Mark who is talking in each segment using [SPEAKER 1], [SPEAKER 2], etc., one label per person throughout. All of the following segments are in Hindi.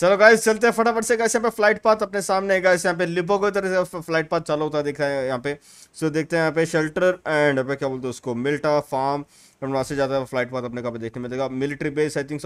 [SPEAKER 1] चलो गाइस चलते हैं फटाफट से गाइस यहाँ पे फ्लाइट पाथ अपने सामने है गाइस यहाँ पे लिपो की तरह से फ्लाइट पाथ चालू होता है रहा है यहाँ पे सो देखते हैं यहाँ पे शेल्टर एंड पे क्या बोलते हैं उसको मिल्टा फार्म फिर वहाँ से ज़्यादा फ्लाइट पाथ अपने का देखने मिलेगा मिलिट्री बेस आई थिंक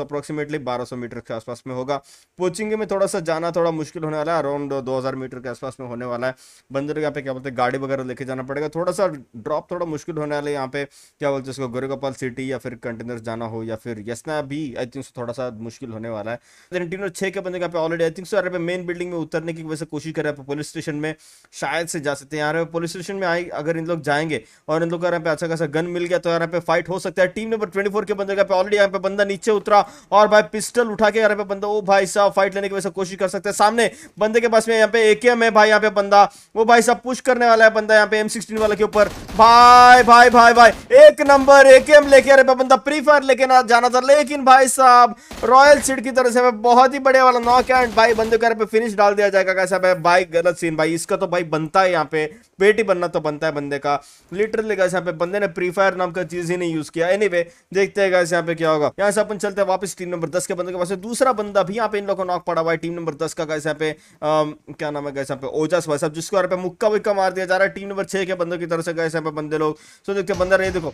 [SPEAKER 1] बारह सौ मीटर के आसपास में होगा पोचिंग में थोड़ा सा जाना थोड़ा मुश्किल होने वाला है अराउंड हजार मीटर के आसपास में होने वाला है बंदर यहाँ पे क्या बोलते हैं गाड़ी वगैरह लेके जाना पड़ेगा थोड़ा सा ड्रॉप थोड़ा मुश्किल होने वाला है यहाँ पे क्या बोलते हैं उसको गोरेगोपाल सिटी या फिर कंटेनर जाना हो या फिर यसना भी आई थिंक थोड़ा सा मुश्किल होने वाला है छः के यहाँ पे ऑलरेडी आई थिंक सो पे मेन बिल्डिंग में उतरने की वैसे कोशिश कर रहे हैं पुलिस स्टेशन में शायद से जा सकते हैं यहाँ पे पुलिस स्टेशन में आई अगर इन लोग जाएंगे और इन लोग का यहाँ पे अच्छा खासा गन मिल गया तो यहाँ पे फाइट हो सकता है टीम नंबर ट्वेंटी के बंदे पे ऑलरेडी यहाँ पे बंदा नीचे उतरा और भाई पिस्टल उठा के यहाँ पे बंदा वो भाई साहब फाइट लेने की वैसे कोशिश कर सकते हैं सामने बंदे के पास में यहाँ पे एम है भाई यहाँ पे बंदा वो भाई साहब पुश करने वाला है बंदा यहाँ पे एम सिक्सटीन वाला के ऊपर भाई भाई भाई भाई एक नंबर एम लेके अरे बंदा प्री फायर लेके ना जाना था लेकिन भाई साहब रॉयल सीट की तरह से बहुत ही बड़े वाला नॉक एंड भाई बंदे को पे फिनिश डाल दिया जाएगा कैसा भाई भाई गलत सीन भाई इसका तो भाई बनता है यहाँ पे पेटी बनना तो बनता है बंदे का लिटरली कैसे यहाँ पे बंदे ने प्री फायर नाम का चीज ही नहीं यूज किया एनी anyway, देखते हैं यहाँ पे क्या होगा यहाँ से अपन चलते हैं वापस टीम नंबर दस के बंदे के पास दूसरा बंदा भी यहाँ पे इन लोगों को नॉक पड़ा हुआ है टीम नंबर दस का गैस यहाँ पे आ, um, क्या नाम है गैस यहाँ पे ओजस भाई साहब जिसको यहाँ पे मुक्का वुक्का मार दिया जा रहा है टीम नंबर छह के बंदों की तरफ से गैस यहाँ पे बंदे लोग सो देखते बंदा नहीं देखो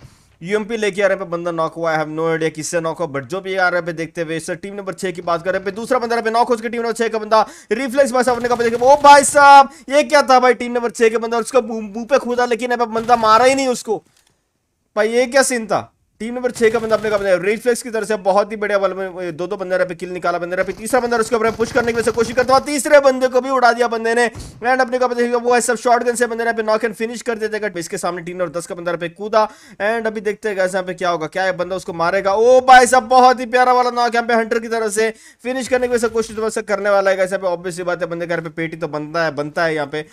[SPEAKER 1] यूएमपी लेके आ रहे पे बंदा नॉक हुआ है नो आइडिया किससे नॉक हो बट जो भी आ रहा है देखते हुए सर टीम नंबर छह की बात कर रहे हैं दूसरा बंदा पे नॉक हो टीम नंबर छह का बंदा रिफ्लेक्स भाई साहब ने कहा देखे वो भाई साहब ये क्या था भाई टीम नंबर छह के बंदा उसको मुंह पे खुदा लेकिन बंदा मारा ही नहीं उसको भाई ये क्या सीन टीम नंबर छह का बंदा अपने का बंदा रेड फ्लेक्स की तरफ से बहुत ही बढ़िया बल्ब में दो दो बंदे पे किल निकाला बंदे पे तीसरा बंदा उसके ऊपर पुश करने की वजह से कोशिश करता हुआ तीसरे बंदे को भी उड़ा दिया बंदे ने एंड अपने का बंदा वो है सब शॉर्ट गन से बंदे पे नॉक एंड फिनिश कर देते हैं इसके सामने टीम नंबर दस का बंदा रहा कूदा एंड अभी देखते हैं यहाँ पे क्या होगा क्या बंदा उसको मारेगा ओ भाई साहब बहुत ही प्यारा वाला नॉक यहाँ पे हंटर की तरफ से फिनिश करने की वजह से कोशिश तो करने वाला है यहाँ पे ऑब्वियसली बात है बंदे घर पे पेटी तो बनता है बनता है यहाँ पे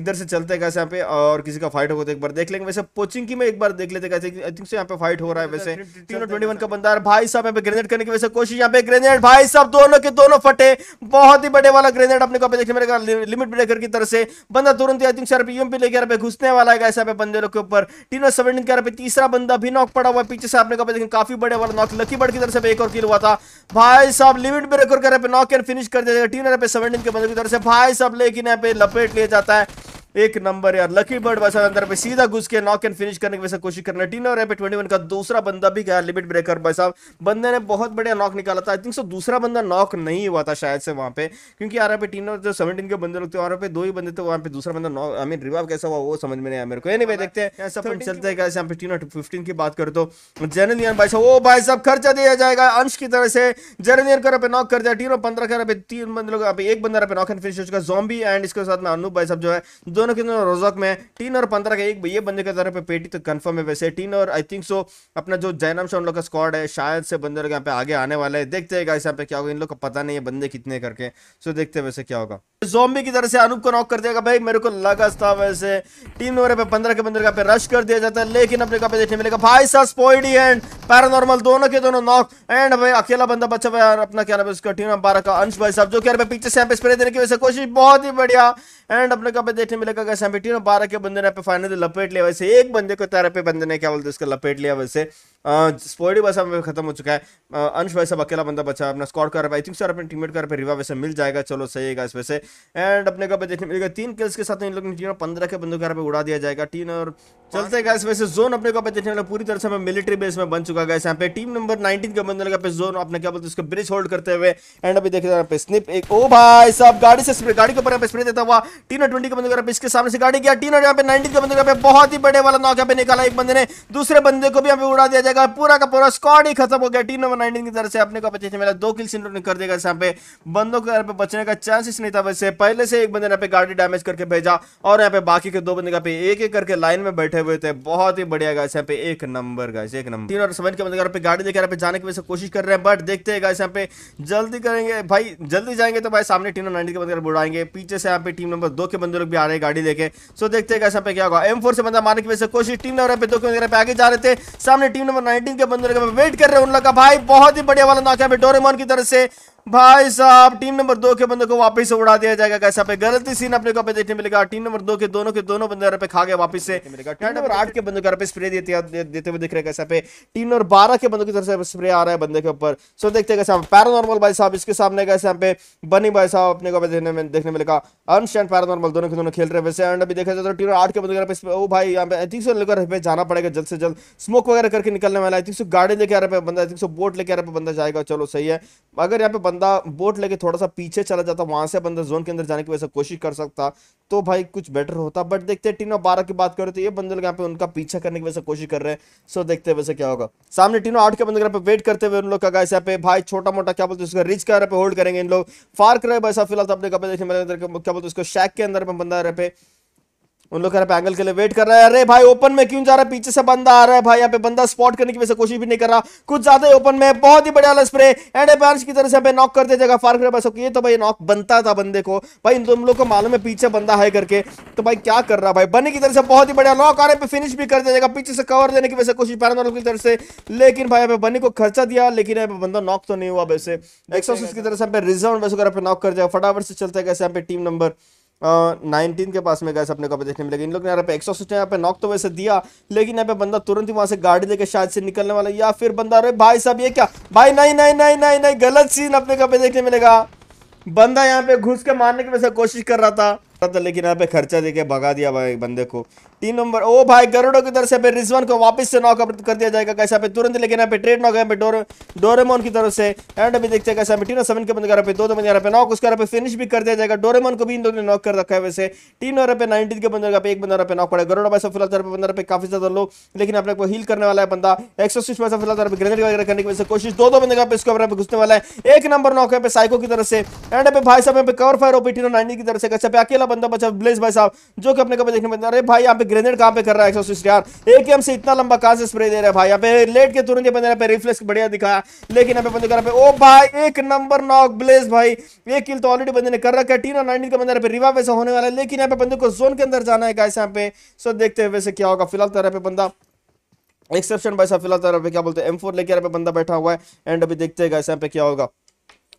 [SPEAKER 1] इधर से चलते हैं यहाँ पे और किसी का फाइट होगा तो एक बार देख लेंगे वैसे पोचिंग की में एक बार देख लेते आई थिंक यहाँ पे फाइट हो रहा है वैसे ट्वेंटी वन का बंदा है भाई साहब यहाँ पे ग्रेनेड करने की वैसे कोशिश यहाँ पे ग्रेनेड भाई साहब दोनों के दोनों फटे बहुत ही बड़े वाला ग्रेनेड अपने को देखिए मेरे लिमिट ब्रेकर की तरह से बंदा तुरंत आई थिंक सर पे लेके घुसने वाला है ऐसा बंदे लोग के ऊपर टीनो सेवेंटीन के पे तीसरा बंदा भी नॉक पड़ा हुआ पीछे से आपने कहा देखिए काफी बड़े वाला नॉक लकी बर्ड की तरफ से एक और किल हुआ था भाई साहब लिमिट ब्रेकर कर पे नॉक एंड फिनिश कर दिया टीनो पे सेवेंटीन के बंदे की तरफ से भाई साहब लेकिन यहाँ पे लपेट लिया जाता है एक नंबर यार लकी बर्ड वैसा अंदर पे सीधा घुस के नॉक एंड फिनिश करने की वैसे कोशिश करना टीन और ट्वेंटी वन का दूसरा बंदा भी गया लिमिट ब्रेकर भाई साहब बंदे ने बहुत बढ़िया नॉक निकाला था आई थिंक सो दूसरा बंदा नॉक नहीं हुआ था शायद से वहाँ पे क्योंकि आर पे टीन और जो सेवेंटीन के बंदे लोग थे और पे दो ही बंदे थे वहाँ पे दूसरा बंदा नॉक आई मीन रिवाव कैसा हुआ वो समझ में नहीं आया मेरे को एनी anyway, देखते हैं सब चलते हैं यहाँ पे टीन और फिफ्टीन की बात करो तो जेनलियन भाई साहब वो भाई साहब खर्चा दिया जाएगा अंश की तरह से जेनलियन का पे नॉक कर दिया टीन और पंद्रह कर पे तीन बंदे लोग एक बंदा पे नॉक एंड फिनिश हो चुका जॉम्बी एंड इसके साथ में अनुप भाई साहब जो है दोनों दोनों के दोनों रोजॉक में टीन और पंद्रह का एक ये बंदे के तरफ पे पेटी तो कंफर्म है वैसे टीन और आई थिंक सो अपना जो जैनम शाह उन लोग का स्क्वाड है शायद से बंदे लोग यहाँ पे आगे आने वाला है देखते हैं यहाँ पे क्या होगा इन लोग का पता नहीं है बंदे कितने करके सो देखते हैं वैसे क्या होगा जोम्बी की तरह से अनूप को नॉक कर देगा भाई मेरे को लगा था वैसे टीम नंबर पे पंद्रह के बंदर का पे रश कर दिया जाता है लेकिन अपने का पे देखने मिलेगा भाई साहब स्पोइडी एंड पैरानॉर्मल दोनों के दोनों नॉक एंड भाई अकेला बंदा बच्चा भाई अपना क्या उसका टीम नंबर बारह का अंश भाई साहब जो कि पीछे से यहाँ पे स्प्रे देने की वजह से कोशिश बहुत ही बढ़िया एंड अपने का पे देखने मिलेगा तक अगर सेवेंटीन और बारह के बंदे ने फाइनली लपेट लिया वैसे एक बंदे को तेरह पे बंदे ने क्या बोलते उसका लपेट लिया वैसे स्पोर्टी भाई साहब खत्म हो चुका है अंश भाई साहब अकेला बंदा बचा अपना स्कॉट कर आई थिंक सर अपने टीममेट कर पे रिवा वैसे मिल जाएगा चलो सही है इस वैसे एंड अपने का देखने मिलेगा तीन किल्स के साथ इन लोग ने टीम पंद्रह के बंदूक पे उड़ा दिया जाएगा टीन और चलते गए वैसे जोन अपने को देखने वाला पूरी तरह से हमें मिलिट्री बेस में बन चुका है यहाँ पे टीम नंबर नाइनटीन के बंदे का जोन अपने क्या बोलते उसके ब्रिज होल्ड करते हुए एंड अभी देखते पे स्निप एक ओ भाई साहब गाड़ी से गाड़ी के ऊपर यहाँ पे स्प्रे देता हुआ टीन और ट्वेंटी के बंदे पे इसके सामने से गाड़ी गया टीन और यहाँ पे नाइनटीन के बंदे पे बहुत ही बड़े वाला नॉक यहाँ पे निकाला एक बंदे ने दूसरे बंदे को भी यहाँ पे उड़ा दिया जाएगा का पूरा का पूरा स्कॉड ही खत्म हो गया टीम नंबर नाइनटीन की तरफ से अपने को बचे थे मेरा दो किल सिंड्रो ने कर देगा यहाँ पे बंदों के यहाँ पे बचने का चांसेस नहीं था वैसे पहले से एक बंदे यहाँ पे गाड़ी डैमेज करके भेजा और यहाँ पे बाकी के दो बंदे यहाँ पे एक एक करके लाइन में बैठे हुए थे बहुत ही बढ़िया गाइस यहाँ पे एक नंबर गाइस एक नंबर तीन और समझ के मतलब यहाँ पे गाड़ी देखे यहाँ पे जाने की वैसे कोशिश कर रहे हैं बट देखते हैं गाइस यहाँ पे जल्दी करेंगे भाई जल्दी जाएंगे तो भाई सामने टीम नंबर नाइनटीन के बंदे बुढ़ाएंगे पीछे से यहाँ पे टीम नंबर दो के बंदे लोग भी आ रहे हैं गाड़ी देखे सो देखते हैं गाइस यहाँ पे क्या होगा एम से बंदा मारने की वैसे कोशिश टीम नंबर पे दो के बंदे पे आगे जा रहे थे सामने टीम नंबर नंबर 19 के बंदर का वेट कर रहे हैं उन लोग का भाई बहुत ही बढ़िया वाला नाचा है डोरेमोन की तरफ से भाई साहब टीम नंबर दो के बंदे को वापस उड़ा दिया जाएगा कैसे पे गलती सीन अपने को पे देखने मिलेगा टीम नंबर दो के दोनों के दोनों बंदे पे खा गया वापस से टीम नंबर आठ के बंदे पे स्प्रे देते हुए दिख रहे कैसे पे टीम नंबर बारह के बंदे की तरफ से स्प्रे आ रहा है बंदे के ऊपर सो देखते हैं कैसे पैरानॉर्मल भाई साहब इसके सामने कैसे यहाँ पे बनी भाई साहब अपने को देखने मिलेगा अंश पैरानॉर्मल दोनों के दोनों खेल रहे वैसे एंड अभी देखा जाए तो टीम आठ के बंदे ओ भाई यहाँ पे आई थिंक सो जाना पड़ेगा जल्द से जल्द स्मोक वगैरह करके निकलने वाला है थिंक सो गाड़ी लेके आ रहा है बंदा आई थिंक सो बोट लेके आ रहा है बंदा जाएगा चलो सही है अगर यहाँ पे बंदा बोट लेके थोड़ा सा पीछे चला जाता वहां से बंदा जोन के अंदर जाने की वजह से कोशिश कर सकता तो भाई कुछ बेटर होता बट देखते हैं टीम ऑफ बारह की बात करें तो ये बंदे लोग यहाँ पे उनका पीछा करने की वजह से कोशिश कर रहे हैं सो देखते हैं वैसे क्या होगा सामने टीनो आठ के बंदे यहाँ पे वेट करते हुए उन लोग का गाइस पे भाई छोटा मोटा क्या बोलते हैं उसका रिच का पे होल्ड करेंगे इन लोग फार कर रहे भाई साहब फिलहाल तो अपने कपड़े देखने क्या बोलते हैं उसको शैक के अंदर बंदा रहे पे उन लोग कह रहे एंगल के लिए वेट कर रहा है अरे भाई ओपन में क्यों जा रहा है पीछे से बंदा आ रहा है भाई यहाँ पे बंदा स्पॉट करने की वजह से कोशिश भी नहीं कर रहा कुछ ज्यादा ही ओपन में बहुत ही बढ़िया स्प्रे एंड एपेंस की तरह से हमें नॉक कर दिया फार कर पास ये तो भाई नॉक बनता था बंदे को भाई तुम लोग को मालूम है पीछे बंदा है करके तो भाई क्या कर रहा भाई बने की तरह से बहुत ही बढ़िया नॉक आ रहे फिनिश भी कर देगा पीछे से कवर देने की वजह से कोशिश पैरानॉल की तरफ से लेकिन भाई यहाँ बनी को खर्चा दिया लेकिन यहाँ पे बंदा नॉक तो नहीं हुआ वैसे एक्सोसिस की तरफ से रिजर्व वैसे नॉक कर जाएगा फटाफट से चलता है कैसे यहाँ पे टीम नंबर नाइनटीन के पास में गैस अपने को देखने मिलेगा इन लोग ने यहाँ पे सौ सिस्टम यहाँ पे नॉक तो वैसे दिया लेकिन यहाँ पे बंदा तुरंत ही वहां से गाड़ी लेके शायद से निकलने वाला या फिर बंदा अरे भाई साहब ये क्या भाई नहीं नहीं नहीं नहीं नहीं गलत सीन अपने को देखने मिलेगा बंदा यहाँ पे घुस के मारने की वैसे कोशिश कर रहा था लेकिन यहाँ पे खर्चा देके भगा दिया भाई बंदे को तीन नंबर ओ भाई गरुड़ो की तरफ से पे रिजवान को वापस से नॉक कर दिया जाएगा कैसा पे तुरंत लेकिन यहाँ पे ट्रेड नॉक है डोरेमोन की तरफ से एंड अभी देखते हैं कैसा टीनो सेवन के बंद कर पे दो दो बंद यहाँ पे नॉक उसके पे फिनिश भी कर दिया जाएगा डोरेमोन को भी इन दोनों ने नॉक कर रखा है वैसे तीन और पे नाइनटीन के बंदर पे एक बंदर पे नॉक पड़ा गरुड़ा पैसा फिलहाल तरफ बंदर पे काफी ज्यादा लोग लेकिन आप लोग को हील करने वाला है बंदा एक सौ सिक्स पैसा फिलहाल तरफ ग्रेनेड वगैरह करने की वैसे कोशिश दो दो बंद पे इसको पे घुसने वाला है एक नंबर नॉक है साइको की तरफ से एंड पे भाई साहब यहाँ पे कवर फायर हो पे टीनो नाइनटीन की तरफ से कैसे अकेला बंदा बचा ब्लेस भाई साहब जो कि अपने कभी देखने में अरे भाई यहाँ पे ग्रेनेड कहां पे कर रहा है एक यार एकेएम से इतना लंबा कहां से स्प्रे दे रहा है भाई यहाँ पे लेट के तुरंत बंदे पे रिफ्लेक्स बढ़िया दिखाया लेकिन यहाँ पे बंदे कर रहा है ओ भाई एक नंबर नॉक ब्लेस भाई एक किल तो ऑलरेडी बंदे ने कर रखा है टीना नाइनटीन का बंदा पे रिवाइव ऐसा होने वाला है लेकिन यहाँ पे बंदे को जोन के अंदर जाना है गाइस यहाँ पे सो देखते हैं वैसे क्या होगा फिलहाल तरह तो पे बंदा एक्सेप्शन भाई साहब फिलहाल तरह तो पे क्या बोलते हैं एम लेके यहाँ पे बंदा बैठा हुआ है एंड अभी देखते हैं गाइस यहाँ पे क्या होगा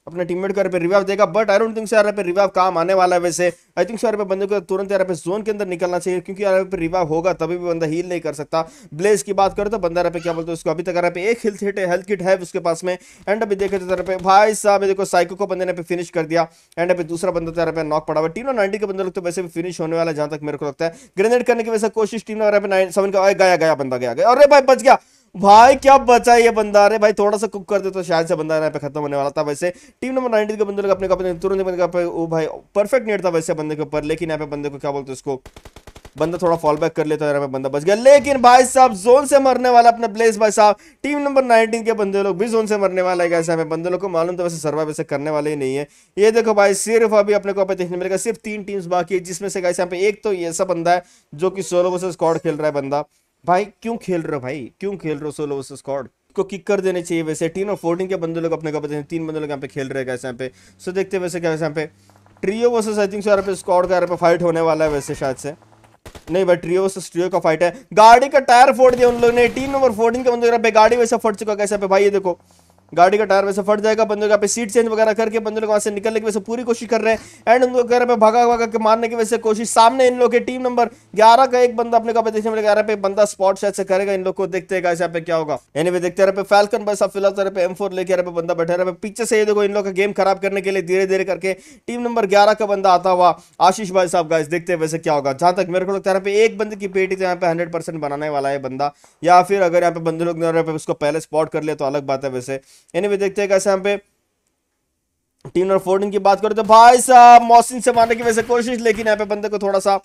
[SPEAKER 1] अपने टीममेट को यहाँ पे रिवाइव देगा बट आई डोंट थिंक से पे रिवाइव काम आने वाला है वैसे आई थिंक यार पे बंदे को तुरंत यार पे जोन के अंदर निकलना चाहिए क्योंकि यार पे रिवाइव होगा तभी भी बंदा हील नहीं कर सकता ब्लेज की बात करें तो बंदा यहाँ पे क्या बोलते हैं उसको अभी तक यहाँ पे एक हेल्थ हिट हेल्थ किट है उसके पास में एंड अभी देखे तो यहाँ पे भाई साहब देखो साइको को बंदे ने पे फिनिश कर दिया एंड अभी दूसरा बंदा तो यहाँ पे नॉक पड़ा हुआ टीनो नाइनटी के बंदे लोग तो वैसे भी फिनिश होने वाला है जहाँ तक मेरे को लगता है ग्रेनेड करने की वैसे कोशिश टीनो ने यहाँ पे नाइन सेवन का गया गया बंदा गया गया अरे भाई बच गया भाई क्या बचा ये बंदा रे भाई थोड़ा सा कुक कर दे तो शायद से बंदा यहाँ पे खत्म होने वाला था वैसे टीम नंबर नाइनटीन के बंदे लोग अपने कपड़े तुरंत बंदे भाई परफेक्ट नेट था वैसे बंदे के ऊपर लेकिन यहाँ पे बंदे को क्या बोलते उसको बंदा थोड़ा फॉल बैक कर लेता है यहाँ पे बंदा बच गया लेकिन भाई साहब जोन से मरने वाला अपने ब्लेस भाई साहब टीम नंबर 19 के बंदे लोग भी जोन से मरने वाला है कैसे हमें बंदे लोग को मालूम तो वैसे सर्वाइव ऐसे करने वाले ही नहीं है ये देखो भाई सिर्फ अभी अपने को देखने मिलेगा सिर्फ तीन टीम्स बाकी है जिसमें से कैसे यहाँ पे एक तो ऐसा बंदा है जो कि सोलो वर्सेज स्कॉड खेल रहा है बंदा भाई क्यों खेल रहे हो भाई क्यों खेल रहे हो सोलो वर्सेस स्कॉड को किक कर देने चाहिए वैसे टीन और फोर्टीन के बंदे लोग अपने कपड़े तीन बंदे लोग यहाँ पे खेल रहे हैं कैसे यहाँ पे सो देखते वैसे क्या यहाँ पे trio versus I think so यहाँ पे स्कॉड का यहाँ पे फाइट होने वाला है वैसे शायद से नहीं भाई ट्रियो वर्सेस ट्रियो का फाइट है गाड़ी का टायर फोड़ दिया उन लोगों ने टीम नंबर फोर्टीन के बंदे पे गाड़ी वैसे फट चुका कैसे पे भाई ये देखो गाड़ी का टायर वैसे फट जाएगा बंदों यहाँ पे सीट चेंज वगैरह करके बंदों लोग वहाँ से निकलने की वैसे पूरी कोशिश कर रहे हैं एंड उनको घर में भागा भागा के मारने की वैसे कोशिश सामने इन लोग के टीम नंबर ग्यारह का एक बंदा अपने को देखने मिलेगा पे बंदा स्पॉट शायद से करेगा इन लोग को देखते हैं यहाँ पे क्या होगा यानी वे देखते रहे फैलकन बस अब फिलहाल तरह पे एम फोर लेके पे बंदा बैठे रहे पीछे से देखो इन लोग का गेम खराब करने के लिए धीरे धीरे करके टीम नंबर ग्यारह का बंदा आता हुआ आशीष भाई साहब गाइस देखते हैं वैसे क्या होगा जहां तक मेरे को लगता है एक बंद की पेटी यहाँ पे हंड्रेड बनाने वाला है बंदा या फिर अगर यहाँ पे बंदे लोग उसको पहले स्पॉट कर लिया तो अलग बात है वैसे यानी anyway, देखते हैं कैसे यहाँ पे टीम नंबर फोर्टीन की बात करें तो भाई साहब मौसिन से मारने की वैसे कोशिश लेकिन यहाँ पे बंदे को थोड़ा सा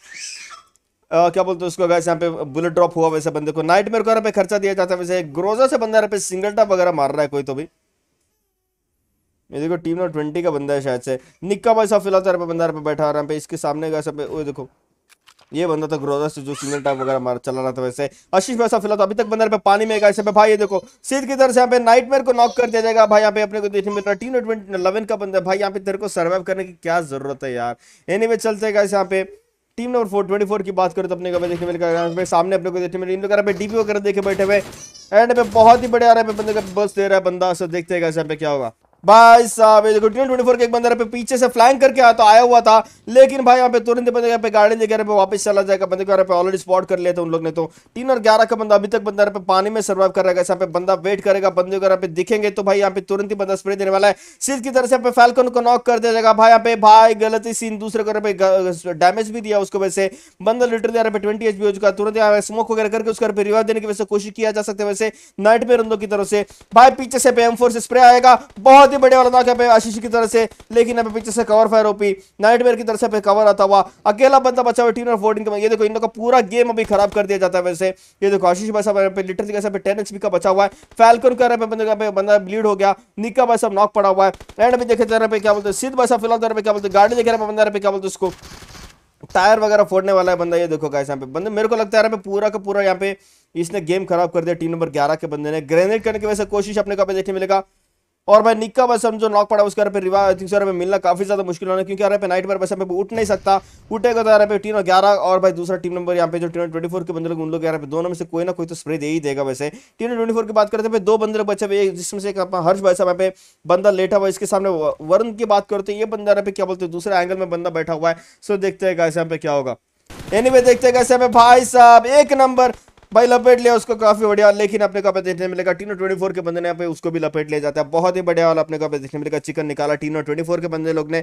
[SPEAKER 1] Uh, क्या बोलते हैं उसको गैस यहाँ पे बुलेट ड्रॉप हुआ वैसे बंदे को नाइट मेरे को पे खर्चा दिया जाता है वैसे ग्रोजर से बंदा यहाँ पे सिंगल टॉप वगैरह मार रहा है कोई तो भी ये देखो टीम नंबर ट्वेंटी का बंदा है शायद से निक्का भाई साहब फिलहाल तो यहाँ पे बंदा यहाँ पे बैठा रहा है इसके सामने गए देखो ये बंदा था तो से जो सिंगल टाइप वगैरह मार चला रहा था वैसे आशीष भाई साहब फिलहाल अभी तक बंदर पे पानी में ऐसे भाई ये देखो सीध की तरफ से यहाँ पे नाइटमेयर को नॉक कर दिया जाएगा भाई यहाँ पे अपने को देखने मिल रहा टीम इलेवन का बंदा भाई यहाँ पे तेरे को सर्वाइव करने की क्या जरूरत है यार एनी वे चलते गए यहाँ पे team number four twenty four की बात करो तो अपने को देखने मिल रहा है सामने अपने को देखने मिल इन है डीपी वगैरह देखे बैठे हुए एंड पे बहुत ही बड़े आ रहे हैं बंदे का बस दे रहा है बंदा सर देखते हैं यहाँ पे क्या होगा भाई साहब देखो टी ट्वेंटी फोर के एक बंदर पे पीछे से फ्लैंग करके आया तो आया हुआ था लेकिन भाई यहाँ पे तुरंत बंदे यहाँ पे गाड़ी लेके पे वापस चला जाएगा बंदे को यहाँ पे ऑलरेडी स्पॉट कर लिया था उन लोग ने तो तीन और ग्यारह का बंदा अभी तक बंदा यहाँ पे पानी में सर्वाइव कर रहा है यहाँ पे बंदा वेट करेगा बंदे को यहाँ पे दिखेंगे तो भाई यहाँ पे तुरंत ही बंदा स्प्रे देने वाला है सीध की तरह से यहाँ पे फैलकन को नॉक कर दिया जाएगा भाई यहाँ पे भाई गलती सीन दूसरे को पे डैमेज भी दिया उसको वैसे बंदा लिटरली यहाँ पे ट्वेंटी एच हो चुका तुरंत यहाँ स्मोक वगैरह करके उसके पे रिवाइव देने की वैसे कोशिश किया जा सकता है वैसे नाइट में की तरफ से भाई पीछे से पे एम से स्प्रे आएगा बहुत बहुत ही बढ़िया वाला था क्या आशीष की तरफ से लेकिन यहाँ पे पीछे से कवर फायर ओपी नाइट की तरफ से कवर आता हुआ अकेला बंदा बचा हुआ टीम और फोर्टीन का ये देखो इन लोग का पूरा गेम अभी खराब कर दिया जाता है वैसे ये देखो आशीष भाई साहब पे लिटरली कैसे टेन एक्सपी का बचा हुआ है फैलकन कर रहे पे बंदा ब्लीड हो गया निका भाई साहब नॉक पड़ा हुआ है एंड भी देखे तरह पे क्या बोलते हैं सिद्ध भाई साहब फिलहाल तो पे क्या बोलते हैं गाड़ी देख रहे बंदा पे क्या बोलते उसको टायर वगैरह फोड़ने वाला है बंदा ये देखो गाइस यहाँ पे बंदे मेरे को लगता है यहाँ पे पूरा का पूरा यहाँ पे इसने गेम खराब कर दिया टीम नंबर 11 के बंदे ने ग्रेनेड करने की वैसे कोशिश अपने को देखने मिलेगा और भाई निक्का बस जो नॉक पड़ा उसके पे रिवाइव आई थिंक सर पे मिलना काफी ज्यादा मुश्किल होना क्योंकि यहाँ पे नाइट पर बस पे उठ नहीं सकता उठेगा तो यहाँ पे टीम ग्यारह और भाई दूसरा टीम नंबर यहाँ पे जो टीम ट्वेंटी फोर के बंदे लोग उन लोग यहाँ पे दोनों में से कोई ना कोई तो स्प्रे दे ही देगा वैसे टीम ट्वेंटी फोर की बात करते हैं दो बंदे लोग बचे हुए जिसमें से हर्ष भाई साहब यहाँ पे बंदा लेटा हुआ इसके सामने वरुण की बात करते हैं ये बंदा यहाँ पे क्या बोलते हैं दूसरे एंगल में बंदा बैठा हुआ है सो देखते हैं क्या होगा एनीवे देखते हैं कैसे भाई साहब एक नंबर भाई लपेट लिया उसको काफी बढ़िया लेकिन अपने कहा देखने मिलेगा टीनो ट्वेंटी फोर के बंदे ने पे उसको भी लपेट ले जाता है बहुत ही बढ़िया वाला अपने कहा देखने मिलेगा चिकन निकाला टीनो ट्वेंटी फोर के बंदे लोग ने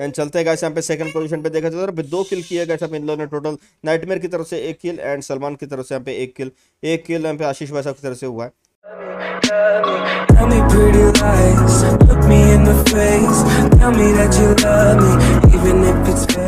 [SPEAKER 1] एंड चलते हैं यहाँ पे सेकंड पोजीशन पे देखा जाता तो है दो किल किए गए इन लोगों ने टोटल नाइटमेयर की तरफ से एक किल एंड सलमान की तरफ से यहाँ पे एक किल एक किल यहाँ पे आशीष भाई साहब की तरफ से हुआ है